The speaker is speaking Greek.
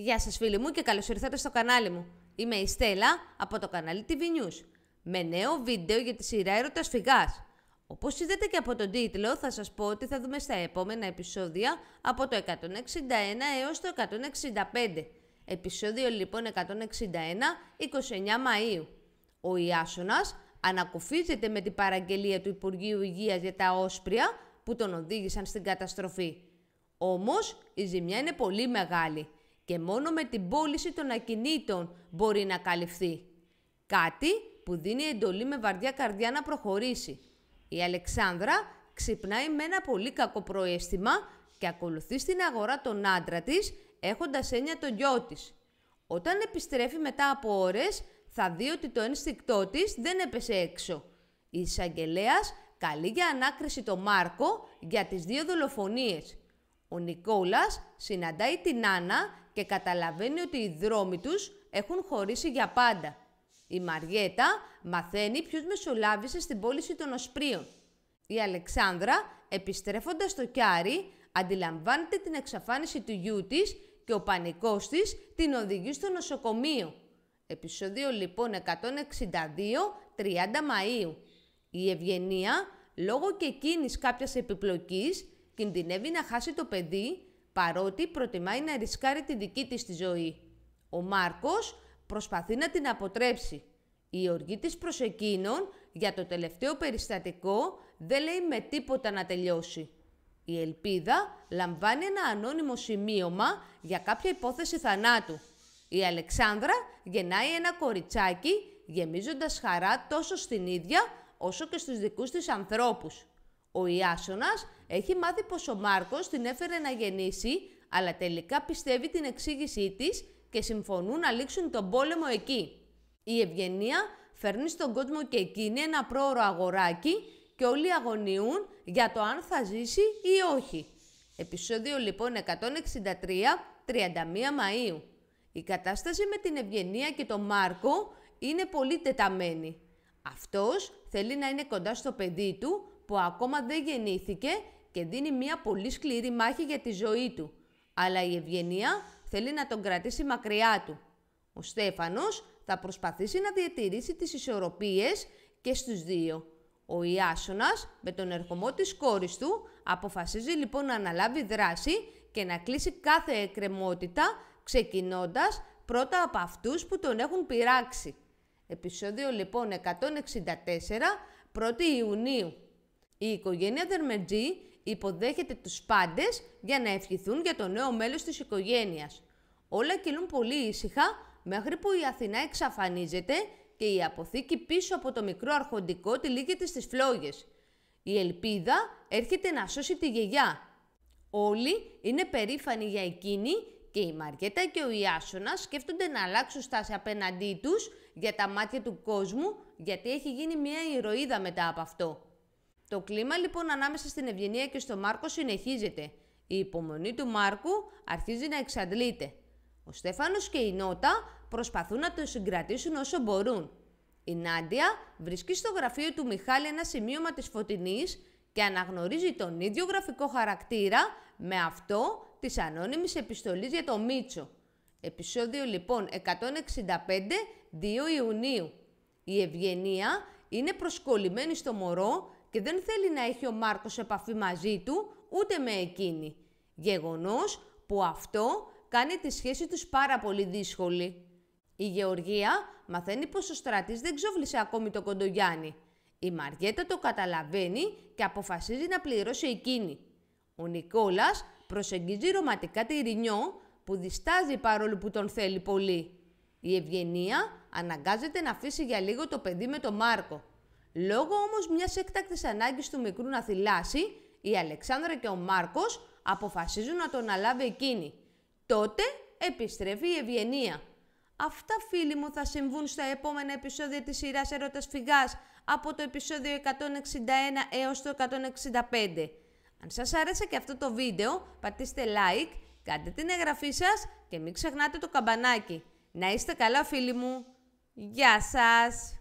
Γεια σας φίλοι μου και καλώς ήρθατε στο κανάλι μου. Είμαι η Στέλλα από το κανάλι TV News με νέο βίντεο για τη σειρά Έρωτας Φυγάς. Όπως είδατε και από τον τίτλο θα σας πω ότι θα δούμε στα επόμενα επεισόδια από το 161 έως το 165. Επεισόδιο λοιπόν 161, 29 Μαΐου. Ο Ιάσονας ανακουφίζεται με την παραγγελία του Υπουργείου Υγείας για τα όσπρια που τον οδήγησαν στην καταστροφή. Όμως η ζημιά είναι πολύ μεγάλη και μόνο με την πώληση των ακινήτων μπορεί να καλυφθεί. Κάτι που δίνει εντολή με βαρδιά καρδιά να προχωρήσει. Η Αλεξάνδρα ξυπνάει με ένα πολύ κακό προέστημα και ακολουθεί στην αγορά τον άντρα της έχοντας έννοια τον γιο της. Όταν επιστρέφει μετά από ώρες θα δει ότι το ένστικτό της δεν έπεσε έξω. Η εισαγγελέας καλεί για ανάκριση τον Μάρκο για τις δύο δολοφονίες. Ο Νικόλας συναντάει την Άννα και καταλαβαίνει ότι οι δρόμοι τους έχουν χωρίσει για πάντα. Η Μαριέτα μαθαίνει ποιος μεσολάβησε στην πώληση των οσπρίων. Η Αλεξάνδρα, επιστρέφοντας στο Κιάρι, αντιλαμβάνεται την εξαφάνιση του γιού της και ο πανικός της την οδηγεί στο νοσοκομείο. Επισόδιο λοιπόν 162, 30 Μαΐου. Η Ευγενία, λόγω και εκείνης κάποιας επιπλοκής, κινδυνεύει να χάσει το παιδί παρότι προτιμάει να ρισκάρει τη δική της τη ζωή. Ο Μάρκος προσπαθεί να την αποτρέψει. Η οργή της προς εκείνον για το τελευταίο περιστατικό δεν λέει με τίποτα να τελειώσει. Η ελπίδα λαμβάνει ένα ανώνυμο σημείωμα για κάποια υπόθεση θανάτου. Η Αλεξάνδρα γεννάει ένα κοριτσάκι γεμίζοντας χαρά τόσο στην ίδια όσο και στους δικούς της ανθρώπους. Ο Ιάσονας έχει μάθει πως ο Μάρκος την έφερε να γεννήσει, αλλά τελικά πιστεύει την εξήγησή της και συμφωνούν να λήξουν τον πόλεμο εκεί. Η Ευγενία φέρνει στον κόσμο και εκείνη ένα πρόωρο αγοράκι και όλοι αγωνιούν για το αν θα ζήσει ή όχι. Επισόδιο λοιπόν 163, 31 Μαΐου. Η κατάσταση με την Ευγενία και τον Μάρκο είναι πολύ τεταμένη. Αυτός θέλει να είναι κοντά στο παιδί του που ακόμα δεν γεννήθηκε και δίνει μια πολύ σκληρή μάχη για τη ζωή του. Αλλά η ευγενία θέλει να τον κρατήσει μακριά του. Ο Στέφανος θα προσπαθήσει να διατηρήσει τις ισορροπίες και στους δύο. Ο Ιάσονας, με τον ερχομό της κόρης του, αποφασίζει λοιπόν να αναλάβει δράση και να κλείσει κάθε εκκρεμότητα, ξεκινώντας πρώτα από αυτούς που τον έχουν πειράξει. Επισόδιο λοιπόν 164, 1η Ιουνίου. Η οικογένεια Δερμετζή υποδέχεται τους πάντες για να ευχηθούν για το νέο μέλος της οικογένειας. Όλα κυλούν πολύ ήσυχα μέχρι που η Αθηνά εξαφανίζεται και η αποθήκη πίσω από το μικρό αρχοντικό τυλίγεται στις φλόγες. Η ελπίδα έρχεται να σώσει τη γεγιά. Όλοι είναι περήφανοι για εκείνη και η Μαριέτα και ο Ιάσονα σκέφτονται να αλλάξουν στάση απέναντί τους για τα μάτια του κόσμου γιατί έχει γίνει μια ηρωίδα μετά από αυτό. Το κλίμα λοιπόν ανάμεσα στην Ευγενία και στον Μάρκο συνεχίζεται. Η υπομονή του Μάρκου αρχίζει να εξαντλείται. Ο Στέφανος και η Νότα προσπαθούν να το συγκρατήσουν όσο μπορούν. Η Νάντια βρίσκει στο γραφείο του Μιχάλη ένα σημείωμα της Φωτεινής και αναγνωρίζει τον ίδιο γραφικό χαρακτήρα με αυτό της ανώνυμης επιστολής για το Μίτσο. Επισόδιο λοιπόν 165, 2 Ιουνίου. Η Ευγενία είναι προσκολλημένη στο μωρό και δεν θέλει να έχει ο Μάρκος επαφή μαζί του ούτε με εκείνη. Γεγονός που αυτό κάνει τη σχέση τους πάρα πολύ δύσκολη. Η Γεωργία μαθαίνει πως ο στρατής δεν ξόβλησε ακόμη τον Κοντογιάννη. Η Μαριέτα το καταλαβαίνει και αποφασίζει να πληρώσει εκείνη. Ο Νικόλας προσεγγίζει ρομαντικά τη Ρινιό που διστάζει παρόλο που τον θέλει πολύ. Η Ευγενία αναγκάζεται να αφήσει για λίγο το παιδί με τον Μάρκο. Λόγω όμως μιας έκτακτης ανάγκης του μικρού να θυλάσει, η Αλεξάνδρα και ο Μάρκος αποφασίζουν να τον αλάβει εκείνη. Τότε επιστρέφει η Ευγενία. Αυτά φίλοι μου θα συμβούν στα επόμενα επεισόδια της σειράς Έρωτας Φυγάς από το επεισόδιο 161 έως το 165. Αν σας άρεσε και αυτό το βίντεο, πατήστε like, κάντε την εγγραφή σας και μην ξεχνάτε το καμπανάκι. Να είστε καλά φίλοι μου. Γεια σας!